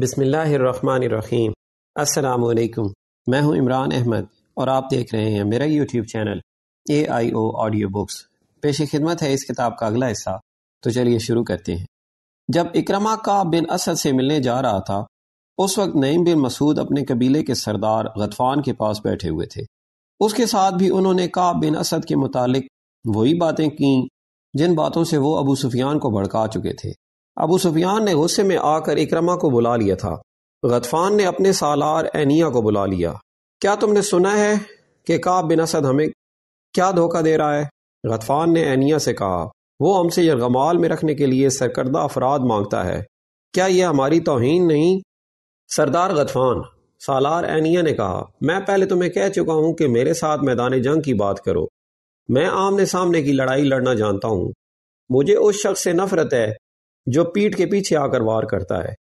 बिसमीम् अल्लाम मैं हूं इमरान अहमद और आप देख रहे हैं मेरा YouTube channel A I O audiobooks पेश खिदमत है इस किताब का अगला हिस्सा तो चलिए शुरू करते हैं जब इक्रमा का बिन असद से मिलने जा रहा था उस वक्त नईम बिन मसूद अपने कबीले के सरदार गतफान के पास बैठे हुए थे उसके साथ भी उन्होंने का बिन असद के मुतालिक वही बातें की जिन बातों से वो अबू सुफियान को भड़का चुके थे अबू सुफियान ने गुस्से में आकर इक्रमा को बुला लिया था गतफान ने अपने सालार एनिया को बुला लिया क्या तुमने सुना है कि काब बिन असद हमें क्या धोखा दे रहा है गतफान ने एनिया से कहा वो हमसे यरगमाल में रखने के लिए सरकर्दा अफराद मांगता है क्या यह हमारी तोहन नहीं सरदार गतफान सालार एनिया ने कहा मैं पहले तुम्हें कह चुका हूं कि मेरे साथ मैदान जंग की बात करो मैं आमने सामने की लड़ाई लड़ना जानता हूं मुझे उस शख्स से नफरत है जो पीठ के पीछे आकर वार करता है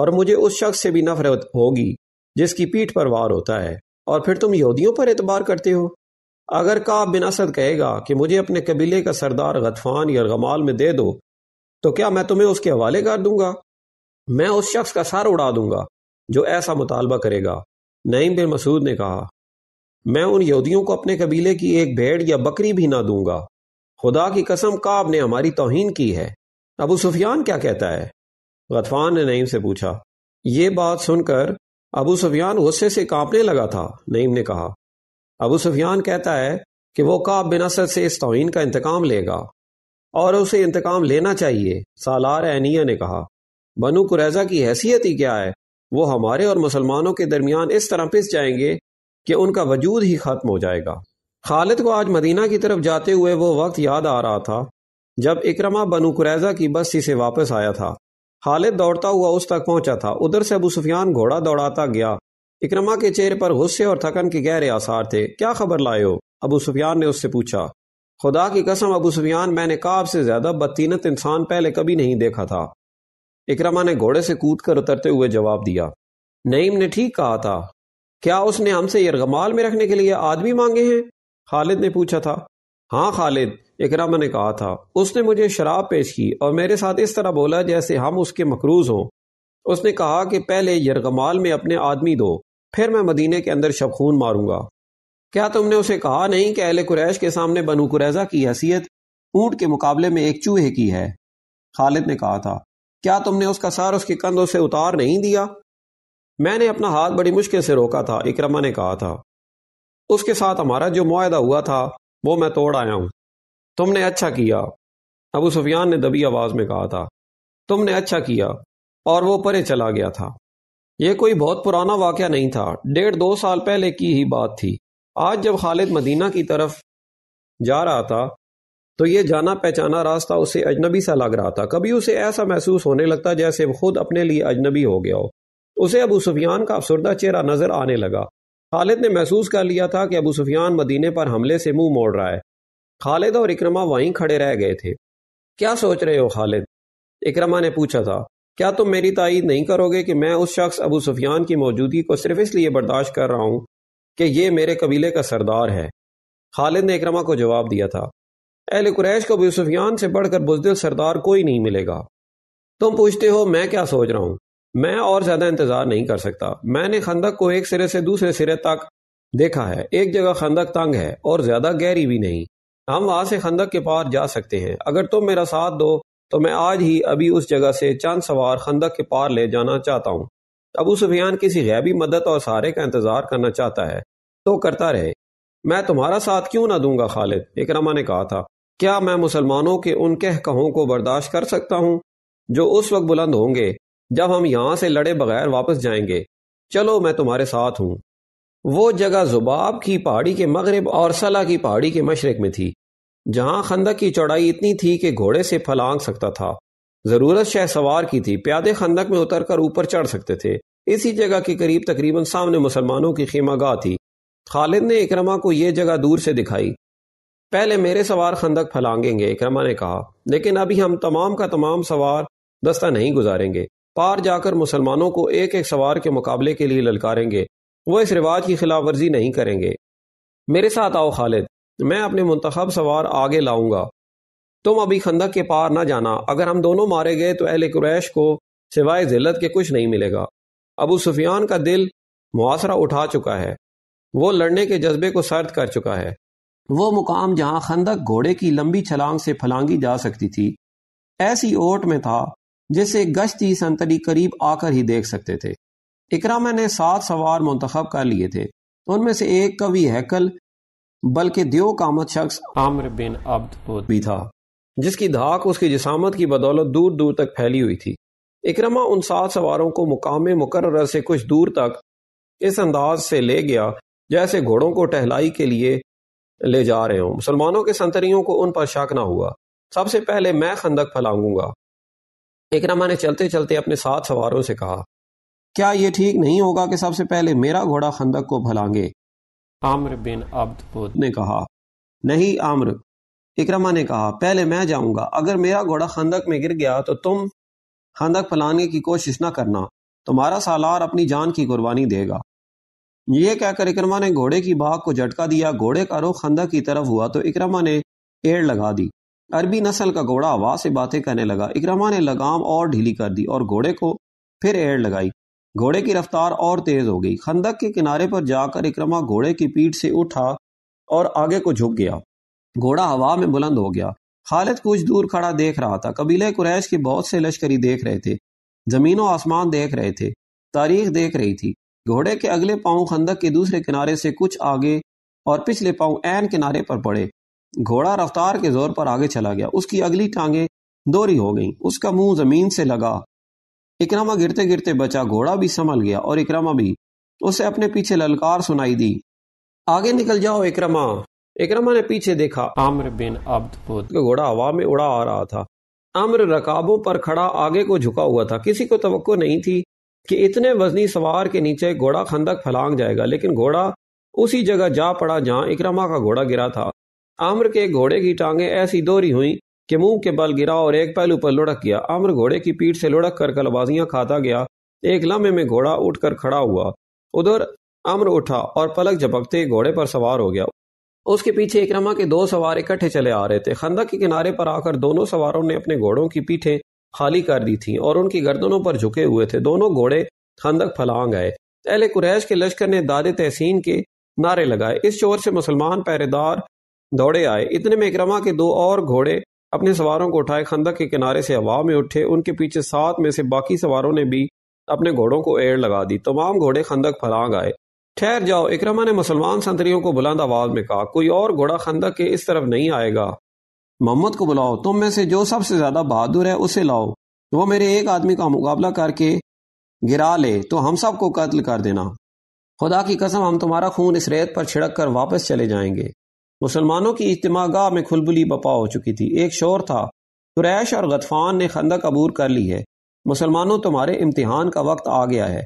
और मुझे उस शख्स से भी नफरत होगी जिसकी पीठ पर वार होता है और फिर तुम यहूदियों पर एतबार करते हो अगर काब बिन असद कहेगा कि मुझे अपने कबीले का सरदार गतफान या गमाल में दे दो तो क्या मैं तुम्हें उसके हवाले कर दूंगा मैं उस शख्स का सर उड़ा दूंगा जो ऐसा मुतालबा करेगा नईम बिन मसूद ने कहा मैं उन यहूदियों को अपने कबीले की एक भेड़ या बकरी भी ना दूंगा खुदा की कसम काब ने हमारी तोहन की है तो अबू सुफियान क्या कहता है गतफान ने नईम से पूछा ये बात सुनकर अबू सुफियान गुस्से से कांपने लगा था नईम ने कहा अबू सुफियान कहता है कि वो काब बिन असद से इस तोहन का इंतकाम लेगा और उसे इंतकाम लेना चाहिए सालार एनिया ने कहा बनु कुरैजा की हैसियत ही क्या है वो हमारे और मुसलमानों के दरमियान इस तरह पिस जाएंगे कि उनका वजूद ही खत्म हो जाएगा खालिद को आज मदीना की तरफ जाते हुए वो वक्त याद आ रहा था जब इक्रमा बनु कुरैजा की बस्ती से वापस आया था खालिद दौड़ता हुआ उस तक पहुंचा था उधर से अबू सुफियान घोड़ा दौड़ाता गया इक्रमा के चेहरे पर गुस्से और थकन के गहरे आसार थे क्या खबर लाए हो अबू सुफियान ने उससे पूछा खुदा की कसम अबू सुफियान मैंने काब से ज्यादा बदतीनत इंसान पहले कभी नहीं देखा था इक्रमा ने घोड़े से कूद कर उतरते हुए जवाब दिया नईम ने ठीक कहा था क्या उसने हमसे यरगमाल में रखने के लिए आदमी मांगे हैं खालिद ने पूछा था हाँ खालिद इकरामा ने कहा था उसने मुझे शराब पेश की और मेरे साथ इस तरह बोला जैसे हम उसके मकरूज हों उसने कहा कि पहले यरगमाल में अपने आदमी दो फिर मैं मदीने के अंदर शबखून मारूंगा क्या तुमने उसे कहा नहीं कि अहल कुरैश के सामने बनु कुरैजा की हैसियत ऊंट के मुकाबले में एक चूहे की है खालिद ने कहा था क्या तुमने उसका सर उसके कंधों से उतार नहीं दिया मैंने अपना हाथ बड़ी मुश्किल से रोका था इकरमा ने कहा था उसके साथ हमारा जो मुआदा हुआ था वो मैं तोड़ आया हूं तुमने अच्छा किया अबू सुफियान ने दबी आवाज में कहा था तुमने अच्छा किया और वो परे चला गया था यह कोई बहुत पुराना वाक्य नहीं था डेढ़ दो साल पहले की ही बात थी आज जब खालिद मदीना की तरफ जा रहा था तो ये जाना पहचाना रास्ता उसे अजनबी सा लग रहा था कभी उसे ऐसा महसूस होने लगता जैसे वो खुद अपने लिए अजनबी हो गया हो उसे अबू सुफियान का अफसरदा चेहरा नजर आने लगा खालिद ने महसूस कर लिया था कि अबू सुफियान मदीने पर हमले से मुंह मोड़ रहा है खालिद और इक्रमा वहीं खड़े रह गए थे क्या सोच रहे हो खालिद इक्रमा ने पूछा था क्या तुम मेरी तायद नहीं करोगे कि मैं उस शख्स अबू सुफियान की मौजूदगी को सिर्फ इसलिए बर्दाश्त कर रहा हूं कि ये मेरे कबीले का सरदार है खालिद ने इक्रमा को जवाब दिया था अहल कुरैश को अबू सुफियान से बढ़कर बुजदिल सरदार कोई नहीं मिलेगा तुम पूछते हो मैं क्या सोच रहा हूं मैं और ज्यादा इंतजार नहीं कर सकता मैंने खंदक को एक सिरे से दूसरे सिरे तक देखा है एक जगह खंदक तंग है और ज्यादा गहरी भी नहीं हम वहां से खंदक के पार जा सकते हैं अगर तुम मेरा साथ दो तो मैं आज ही अभी उस जगह से चंद सवार खंदक के पार ले जाना चाहता हूँ अबू सुफियान किसी गैबी मदद और सहारे का इंतजार करना चाहता है तो करता रहे मैं तुम्हारा साथ क्यों ना दूंगा खालिद इकरमा ने कहा था क्या मैं मुसलमानों के उन कह कहों को बर्दाश्त कर सकता हूँ जो उस वक्त बुलंद होंगे जब हम यहाँ से लड़े बगैर वापस जाएंगे चलो मैं तुम्हारे साथ हूँ वो जगह जुबाब की पहाड़ी के मगरब और सला की पहाड़ी के मशरक में थी जहां खंदक की चौड़ाई इतनी थी कि घोड़े से फलांग सकता था जरूरत शह सवार की थी प्यादे खंदक में उतरकर ऊपर चढ़ सकते थे इसी जगह के करीब तकरीबन सामने मुसलमानों की गाह थी खालिद ने इक्रमा को यह जगह दूर से दिखाई पहले मेरे सवार खंदक फलांगेंगे इक्रमा ने कहा लेकिन अभी हम तमाम का तमाम सवार दस्ता नहीं गुजारेंगे पार जाकर मुसलमानों को एक एक सवार के मुकाबले के लिए ललकारेंगे वो इस रिवाज की खिलाफ वर्जी नहीं करेंगे मेरे साथ आओ खालिद तो मैं अपने मुंतखब सवार आगे लाऊंगा तुम अभी खंदक के पार ना जाना अगर हम दोनों मारे गए तो अहल कुरैश को सिवाय जिल्लत के कुछ नहीं मिलेगा अबू सुफियान का दिल मुआसरा उठा चुका है वो लड़ने के जज्बे को सर्द कर चुका है वो मुकाम जहां खंदक घोड़े की लंबी छलांग से फलांगी जा सकती थी ऐसी ओट में था जिसे गश्ती संतरी करीब आकर ही देख सकते थे इकरामा ने सात सवार मुंतखब कर लिए थे उनमें से एक कवि हैकल बल्कि देव कामत शख्स आमर बिन अब्द भी था जिसकी धाक उसकी जिसामत की बदौलत दूर दूर तक फैली हुई थी इक्रमा उन सात सवारों को मुकाम मुकर से कुछ दूर तक इस अंदाज से ले गया जैसे घोड़ों को टहलाई के लिए ले जा रहे हों मुसलमानों के संतरियों को उन पर शक ना हुआ सबसे पहले मैं खंदक फैलाऊंगा इकरमा ने चलते चलते अपने सात सवारों से कहा क्या यह ठीक नहीं होगा कि सबसे पहले मेरा घोड़ा खंदक को फलांगे आम्र बिन अब्द ने कहा नहीं आम्र इक्रमा ने कहा पहले मैं जाऊंगा अगर मेरा घोड़ा खंदक में गिर गया तो तुम खंदक फैलाने की कोशिश ना करना तुम्हारा सालार अपनी जान की कुर्बानी देगा यह कहकर इक्रमा ने घोड़े की बाघ को झटका दिया घोड़े का रुख खंदक की तरफ हुआ तो इक्रमा ने एड़ लगा दी अरबी नस्ल का घोड़ा आवाज से बातें करने लगा इक्रमा ने लगाम और ढीली कर दी और घोड़े को फिर एड़ लगाई घोड़े की रफ्तार और तेज हो गई खंदक के किनारे पर जाकर इक्रमा घोड़े की पीठ से उठा और आगे को झुक गया घोड़ा हवा में बुलंद हो गया खालिद कुछ दूर खड़ा देख रहा था कबीले कुरैश के बहुत से लश्करी देख रहे थे जमीनों आसमान देख रहे थे तारीख देख रही थी घोड़े के अगले पांव खंदक के दूसरे किनारे से कुछ आगे और पिछले पांव एन किनारे पर पड़े घोड़ा रफ्तार के जोर पर आगे चला गया उसकी अगली टांगे दोरी हो गई उसका मुंह जमीन से लगा इकरामा गिरते गिरते बचा घोड़ा भी संभल गया और इकरामा भी उसे अपने पीछे ललकार सुनाई दी आगे निकल जाओ इकरमा इकरमा ने पीछे देखा आम्र बिन अब्दबुद का घोड़ा हवा में उड़ा आ रहा था आम्र रकाबों पर खड़ा आगे को झुका हुआ था किसी को तो नहीं थी कि इतने वजनी सवार के नीचे घोड़ा खंदक फलांग जाएगा लेकिन घोड़ा उसी जगह जा पड़ा जहां इकरमा का घोड़ा गिरा था आम्र के घोड़े की टांगे ऐसी दोहरी हुई कि मुंह के बल गिरा और एक पहलू पर लुढ़क गया अम्र घोड़े की पीठ से लुढ़क कर कलबाजियां खाता गया एक लम्हे में घोड़ा उठकर खड़ा हुआ उधर अम्र उठा और पलक झपकते घोड़े पर सवार हो गया उसके पीछे रमा के दो सवार इकट्ठे चले आ रहे थे खंदा के किनारे पर आकर दोनों सवारों ने अपने घोड़ों की पीठें खाली कर दी थी और उनकी गर्दनों पर झुके हुए थे दोनों घोड़े खंदक फलांग आए अहले कुरैश के लश्कर ने दादे तहसीन के नारे लगाए इस शोर से मुसलमान पहरेदार दौड़े आए इतने में इक्रमा के दो और घोड़े अपने सवारों को उठाए खंदक के किनारे से हवा में उठे उनके पीछे सात में से बाकी सवारों ने भी अपने घोड़ों को एड़ लगा दी तमाम घोड़े खंदक फलांग आए ठहर जाओ इक्रमा ने मुसलमान संतरियों को बुलंद आवाज में कहा कोई और घोड़ा खंदक के इस तरफ नहीं आएगा मोहम्मद को बुलाओ तुम में से जो सबसे ज्यादा बहादुर है उसे लाओ वो मेरे एक आदमी का मुकाबला करके गिरा ले तो हम सबको कत्ल कर देना खुदा की कसम हम तुम्हारा खून इस रेत पर छिड़क कर वापस चले जाएंगे मुसलमानों की इज्तमागाह में खुलबुली बपा हो चुकी थी एक शोर था कुरैश और गतफान ने खंदक अबूर कर ली है मुसलमानों तुम्हारे इम्तिहान का वक्त आ गया है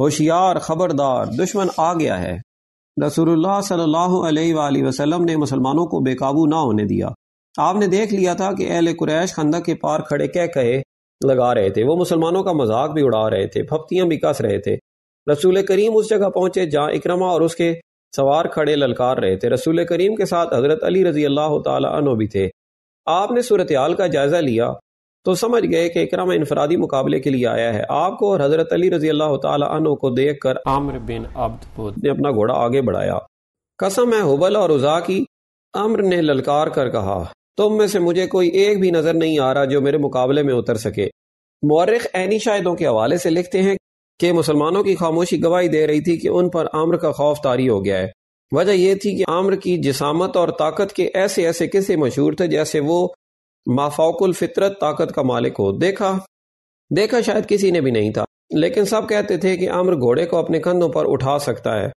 होशियार खबरदार दुश्मन आ गया है रसूलुल्लाह सल्लल्लाहु अलैहि वसल्लम ने मुसलमानों को बेकाबू ना होने दिया आपने देख लिया था कि अहल कुरैश खंदक के पार खड़े कह कहे लगा रहे थे वो मुसलमानों का मजाक भी उड़ा रहे थे फप्तियां भी कस रहे थे रसूल करीम उस जगह पहुंचे जहां इक्रमा और उसके सवार खड़े ललकार रहे थे रसूल करीम के साथ हजरत अली रजी अल्लाह तु भी थे आपने सूरत आल का जायजा लिया तो समझ गए कि इकराम इनफरादी मुकाबले के लिए आया है आपको और हजरत अली रजी अल्लाह तु को देख कर आमर बिन अब्द ने अपना घोड़ा आगे बढ़ाया कसम है हुबल और उजा की अम्र ने ललकार कर कहा तुम में से मुझे कोई एक भी नजर नहीं आ रहा जो मेरे मुकाबले में उतर सके मौरख ऐनी शायदों के हवाले से लिखते हैं कि मुसलमानों की खामोशी गवाही दे रही थी कि उन पर आम्र का खौफ तारी हो गया है वजह यह थी कि आम्र की जिसामत और ताकत के ऐसे ऐसे किस्से मशहूर थे जैसे वो माफाकुल फितरत ताकत का मालिक हो देखा देखा शायद किसी ने भी नहीं था लेकिन सब कहते थे कि आम्र घोड़े को अपने कंधों पर उठा सकता है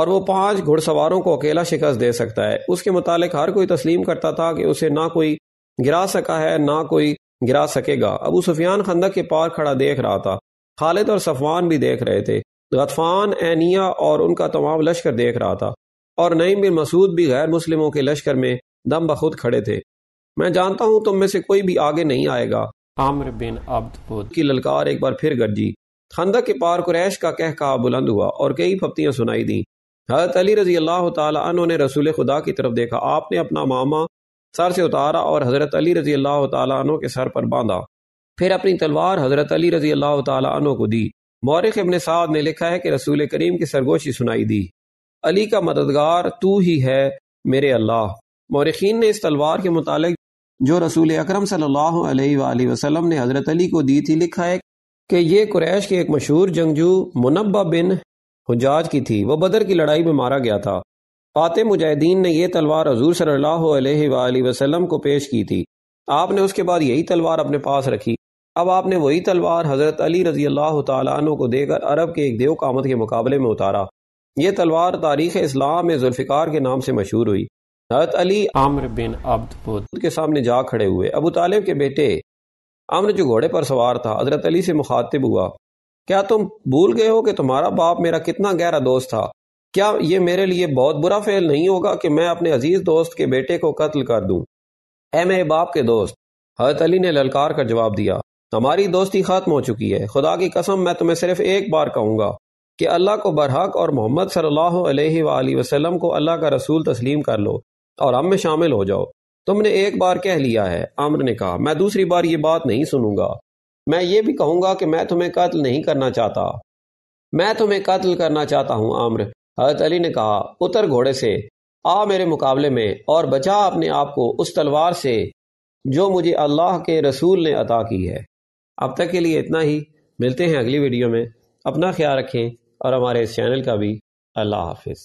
और वो पांच घुड़सवारों को अकेला शिकस्त दे सकता है उसके मुतालिक हर कोई तस्लीम करता था कि उसे ना कोई गिरा सका है ना कोई गिरा सकेगा अबू सुफियान खंदक के पार खड़ा देख रहा था खालिद और सफवान भी देख रहे थे गतफान एनिया और उनका तमाम लश्कर देख रहा था और नईम बिन मसूद भी गैर मुस्लिमों के लश्कर में दम बखुद खड़े थे मैं जानता हूं तुम में से कोई भी आगे नहीं आएगा आम्र बिन अब्द की ललकार एक बार फिर गर्जी खंदक के पार कुरैश का कह कहा बुलंद हुआ और कई फप्तियां सुनाई दी हजरत अली रजी अल्लाह तु ने रसूल खुदा की तरफ देखा आपने अपना मामा सर से उतारा और हजरत अली रजी अल्लाह तनों के सर पर बांधा फिर अपनी तलवार हजरत अली रजी अल्लाह तु को दी मौरख इबन साद ने लिखा है कि रसूल करीम की सरगोशी सुनाई दी अली का मददगार तू ही है मेरे अल्लाह मौरखीन ने इस तलवार के मुतालिक जो रसूल अक्रम सल्लल्लाहु ने हज़रत अली को दी थी लिखा है कि ये कुरैश के एक मशहूर जंगजू मुनबा बिन हजाज की थी वह बदर की लड़ाई में मारा गया था फातह मुजाहिदीन ने यह तलवार हजूर सल्लल्लाहु अलैहि को पेश की थी आपने उसके बाद यही तलवार अपने पास रखी अब आपने वही तलवार हज़रत अली रजी अल्लाह तु को देकर अरब के एक देव कामत के मुकाबले में उतारा ये तलवार तारीख इस्लाम में जुल्फ़िकार के नाम से मशहूर हुई हज़रत अली आम्र बिन अब्दबुद के सामने जा खड़े हुए अबू तालिब के बेटे अम्र जो घोड़े पर सवार था हज़रत अली से मुखातिब हुआ क्या तुम भूल गए हो कि तुम्हारा बाप मेरा कितना गहरा दोस्त था क्या ये मेरे लिए बहुत बुरा फेल नहीं होगा कि मैं अपने अजीज दोस्त के बेटे को कत्ल कर दूं ए मेरे बाप के दोस्त हजरत अली ने ललकार कर जवाब दिया हमारी दोस्ती ख़त्म हो चुकी है खुदा की कसम मैं तुम्हें सिर्फ एक बार कहूँगा कि अल्लाह को बरहक और मोहम्मद सल्लल्लाहु को अल्लाह का रसूल तस्लीम कर लो और हम में शामिल हो जाओ तुमने एक बार कह लिया है अम्र ने कहा मैं दूसरी बार ये बात नहीं सुनूंगा मैं ये भी कहूंगा कि मैं तुम्हें कत्ल नहीं करना चाहता मैं तुम्हें कत्ल करना चाहता हूं आम्र हजरत अली ने कहा उतर घोड़े से आ मेरे मुकाबले में और बचा अपने आप को उस तलवार से जो मुझे अल्लाह के रसूल ने अता की है अब तक के लिए इतना ही मिलते हैं अगली वीडियो में अपना ख्याल रखें और हमारे इस चैनल का भी अल्लाह हाफिज़